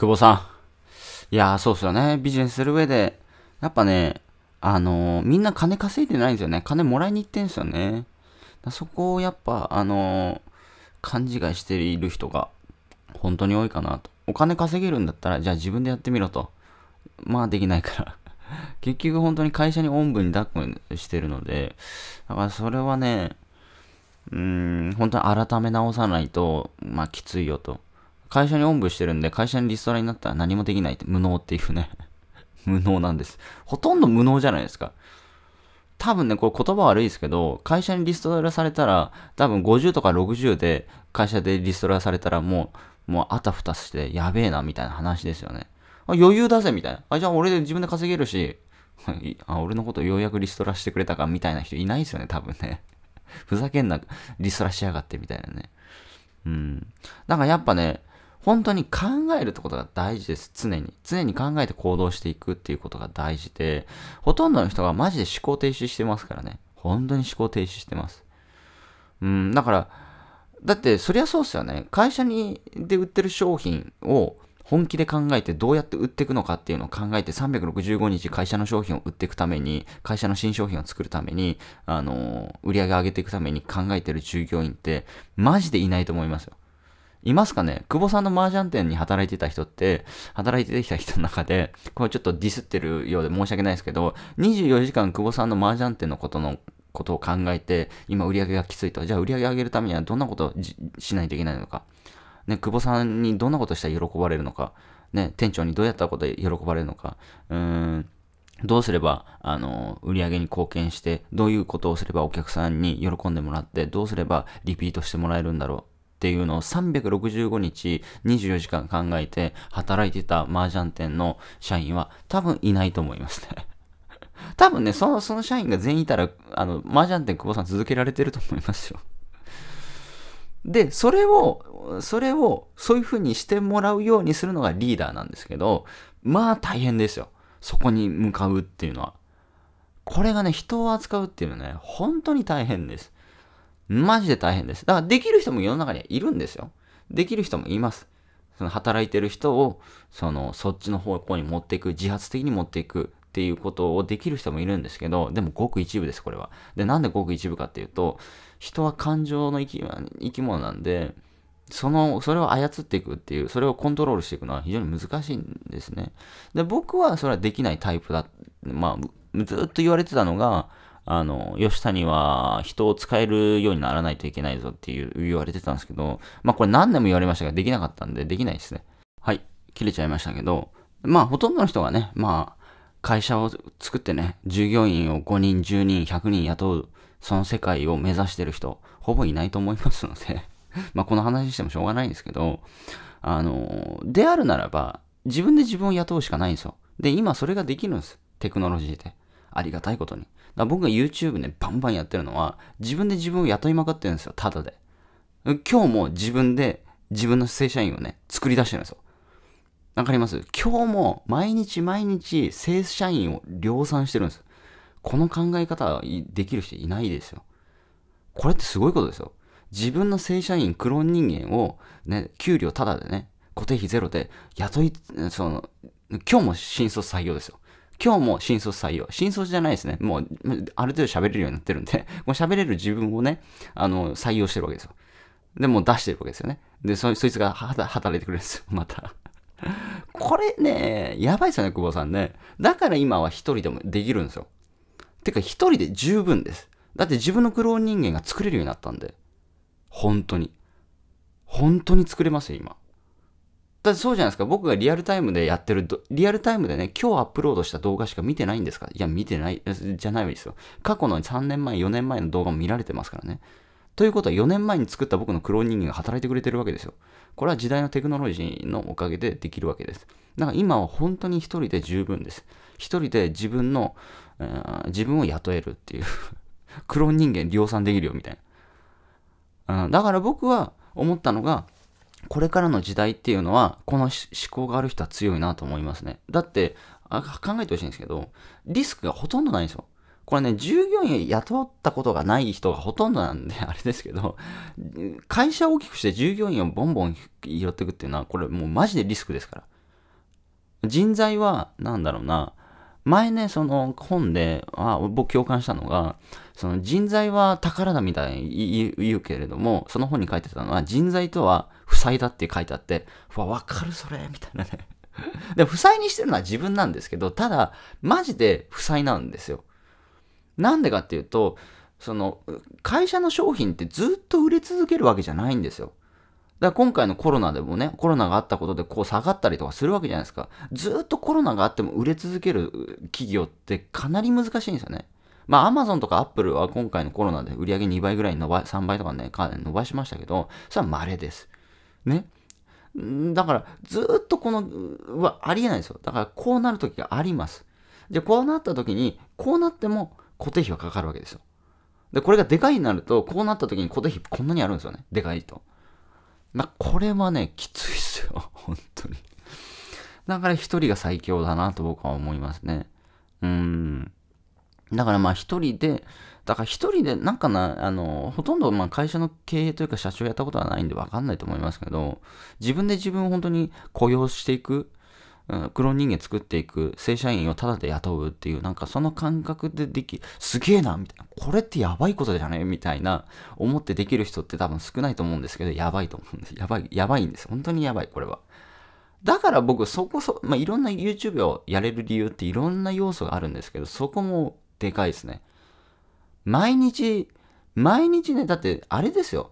久保さん。いやー、そうっすよね。ビジネスする上で、やっぱね、あのー、みんな金稼いでないんですよね。金もらいに行ってんすよね。そこをやっぱ、あのー、勘違いしている人が本当に多いかなと。お金稼げるんだったら、じゃあ自分でやってみろと。まあできないから 結局本当に会社におんぶに抱っこしてるので、だからそれはね、うーん、本当に改め直さないと、まあきついよと。会社におんぶしてるんで、会社にリストラになったら何もできないって、無能っていうね 無能なんです。ほとんど無能じゃないですか。多分ね、これ言葉悪いですけど、会社にリストラされたら、多分50とか60で会社でリストラされたらもう、もうあたふたしてやべえなみたいな話ですよね。あ、余裕だぜみたいな。あ、じゃあ俺で自分で稼げるし、あ、俺のことようやくリストラしてくれたかみたいな人いないですよね、多分ね。ふざけんな、リストラしやがってみたいなね。うん。なんかやっぱね、本当に考えるってことが大事です。常に。常に考えて行動していくっていうことが大事で、ほとんどの人がマジで思考停止してますからね。本当に思考停止してます。うん、だから、だってそりゃそうっすよね。会社にで売ってる商品を本気で考えてどうやって売っていくのかっていうのを考えて365日会社の商品を売っていくために、会社の新商品を作るために、あのー、売り上げ上げていくために考えてる従業員ってマジでいないと思いますよ。いますかね久保さんの麻雀店に働いてた人って、働いてきた人の中で、これちょっとディスってるようで申し訳ないですけど、24時間久保さんの麻雀店のことのことを考えて、今売り上げがきついと。じゃあ売り上げ上げるためにはどんなことをしないといけないのか。ね、久保さんにどんなことしたら喜ばれるのか。ね、店長にどうやったことで喜ばれるのか。うんどうすれば、あの、売り上げに貢献して、どういうことをすればお客さんに喜んでもらって、どうすればリピートしてもらえるんだろうっていうのを365日24時間考えて働いてた麻雀店の社員は多分いないと思いますね 多分ね、その、その社員が全員いたら、あの、麻雀店久保さん続けられてると思いますよ。で、それを、それを、そういう風にしてもらうようにするのがリーダーなんですけど、まあ大変ですよ。そこに向かうっていうのは。これがね、人を扱うっていうのはね、本当に大変です。マジで大変です。だからできる人も世の中にはいるんですよ。できる人もいます。その働いてる人を、その、そっちの方向に持っていく、自発的に持っていくっていうことをできる人もいるんですけど、でもごく一部です、これは。で、なんでごく一部かっていうと、人は感情の生き生き物なんで、その、それを操っていくっていう、それをコントロールしていくのは非常に難しいんですね。で、僕はそれはできないタイプだ。まあ、ずっと言われてたのが、あの、吉谷は人を使えるようにならないといけないぞっていう言われてたんですけど、まあこれ何年も言われましたができなかったんでできないですね。はい、切れちゃいましたけど、まあほとんどの人がね、まあ会社を作ってね、従業員を5人、10人、100人雇う、その世界を目指してる人、ほぼいないと思いますので まあこの話してもしょうがないんですけど、あの、であるならば、自分で自分を雇うしかないんですよ。で、今それができるんです。テクノロジーで。ありがたいことに。だ僕が YouTube ね、バンバンやってるのは、自分で自分を雇いまかってるんですよ、ただで。今日も自分で自分の正社員をね、作り出してるんですよ。わかります今日も毎日毎日正社員を量産してるんです。この考え方できる人いないですよ。これってすごいことですよ。自分の正社員、クローン人間を、ね、給料ただでね、固定費ゼロで雇い、その、今日も新卒採用ですよ。今日も新卒採用。新卒じゃないですね。もう、ある程度喋れるようになってるんで、もう喋れる自分をね、あの、採用してるわけですよ。で、もう出してるわけですよね。で、そそいつが働いてくれるんですよ、また。これね、やばいですよね、久保さんね。だから今は一人でもできるんですよ。てか、一人で十分です。だって自分の苦労人間が作れるようになったんで。本当に。本当に作れますよ、今。だってそうじゃないですか。僕がリアルタイムでやってる、リアルタイムでね、今日アップロードした動画しか見てないんですかいや、見てない、じゃないですよ。過去の3年前、4年前の動画も見られてますからね。ということは4年前に作った僕のクローン人間が働いてくれてるわけですよ。これは時代のテクノロジーのおかげでできるわけです。だから今は本当に一人で十分です。一人で自分の、自分を雇えるっていう クローン人間量産できるよみたいな。だから僕は思ったのが、これからの時代っていうのは、この思考がある人は強いなと思いますね。だって、あ考えてほしいんですけど、リスクがほとんどないんですよ。これね、従業員雇ったことがない人がほとんどなんで、あれですけど、会社を大きくして従業員をボンボン拾っていくっていうのは、これもうマジでリスクですから。人材は、なんだろうな、前ね、その本で、あ僕共感したのが、その人材は宝だみたいに言うけれども、その本に書いてたのは、人材とは債だって書いてあって、わ、わかるそれみたいなね。で、負債にしてるのは自分なんですけど、ただ、マジで負債なんですよ。なんでかっていうと、その、会社の商品ってずっと売れ続けるわけじゃないんですよ。だから今回のコロナでもね、コロナがあったことでこう下がったりとかするわけじゃないですか。ずっとコロナがあっても売れ続ける企業ってかなり難しいんですよね。まあ、アマゾンとかアップルは今回のコロナで売り上げ2倍ぐらい伸ば、3倍とかね、かなり伸ばしましたけど、それは稀です。ね。だから、ずっとこの、はありえないですよ。だから、こうなる時があります。で、こうなった時に、こうなっても固定費はかかるわけですよ。で、これがでかいになると、こうなった時に固定費こんなにあるんですよね。でかいと。まあ、これはね、きついっすよ。本当に。だから一人が最強だなと僕は思いますね。うん。だからまあ一人で、だから一人で、なんかな、あの、ほとんどまあ会社の経営というか社長やったことはないんでわかんないと思いますけど、自分で自分を本当に雇用していく、うん、クローン人間作っていく、正社員をただで雇うっていう、なんかその感覚ででき、すげえな、みたいな、これってやばいことじゃねみたいな、思ってできる人って多分少ないと思うんですけど、やばいと思うんです。やばい、やばいんです。本当にやばい、これは。だから僕、そこそ、まあ、いろんな YouTube をやれる理由っていろんな要素があるんですけど、そこもでかいですね。毎日、毎日ね、だってあれですよ。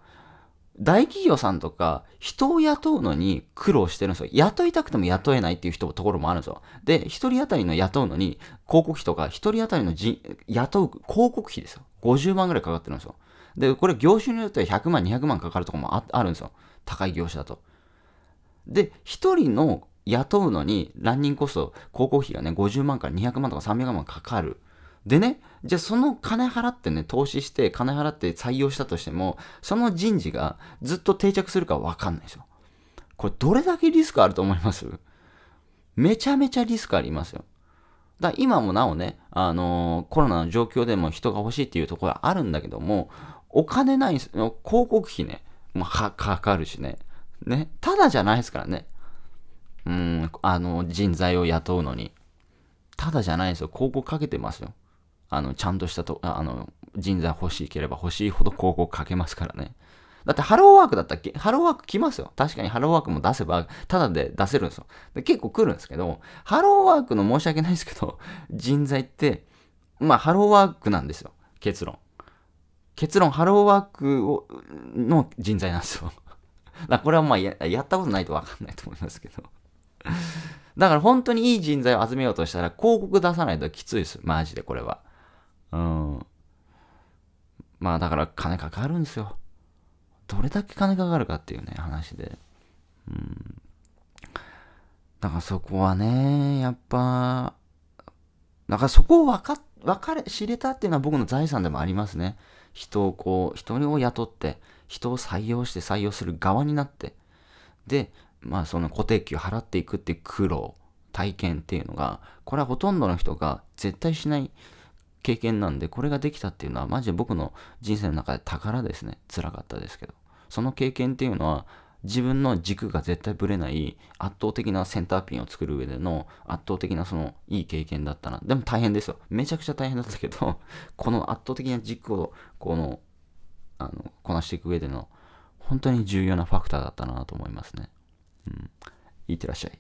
大企業さんとか、人を雇うのに苦労してるんですよ。雇いたくても雇えないっていう人ところもあるんですよ。で、1人当たりの雇うのに、広告費とか、1人当たりのじ雇う広告費ですよ。50万ぐらいかかってるんですよ。で、これ業種によっては100万、200万かかるとこもあるんですよ。高い業種だと。で、1人の雇うのに、ランニングコスト、広告費がね、50万から200万とか300万かかる。でね、じゃあその金払ってね、投資して金払って採用したとしても、その人事がずっと定着するかわかんないでしょ。これどれだけリスクあると思いますめちゃめちゃリスクありますよ。だ今もなおね、あのー、コロナの状況でも人が欲しいっていうところはあるんだけども、お金ない広告費ね、まあ、かかるしね。ね、ただじゃないですからね。うん、あの、人材を雇うのに。ただじゃないですよ。広告かけてますよ。あの、ちゃんとしたと、あの、人材欲しければ欲しいほど広告かけますからね。だってハローワークだったっけハローワーク来ますよ。確かにハローワークも出せば、ただで出せるんですよ。で結構来るんですけど、ハローワークの申し訳ないですけど、人材って、まあハローワークなんですよ。結論。結論、ハローワークをの人材なんですよ。だこれはまあややったことないとわかんないと思いますけど。だから本当にいい人材を集めようとしたら広告出さないときついです。マジでこれは。うん。まあだから金かかるんですよ。どれだけ金かかるかっていうね、話で。うん。だからそこはね、やっぱ、だからそこを分か、分かれ、知れたっていうのは僕の財産でもありますね。人をこう、人を雇って、人を採用して採用する側になって、で、まあその固定給払っていくっていう苦労、体験っていうのが、これはほとんどの人が絶対しない経験なんで、これができたっていうのは、マジで僕の人生の中で宝ですね。辛かったですけど。その経験っていうのは、自分の軸が絶対ぶれない圧倒的なセンターピンを作る上での圧倒的なそのいい経験だったな。でも大変ですよ。めちゃくちゃ大変だったけど、この圧倒的な軸をこの、あの、こなしていく上での本当に重要なファクターだったなと思いますね。うん。いってらっしゃい。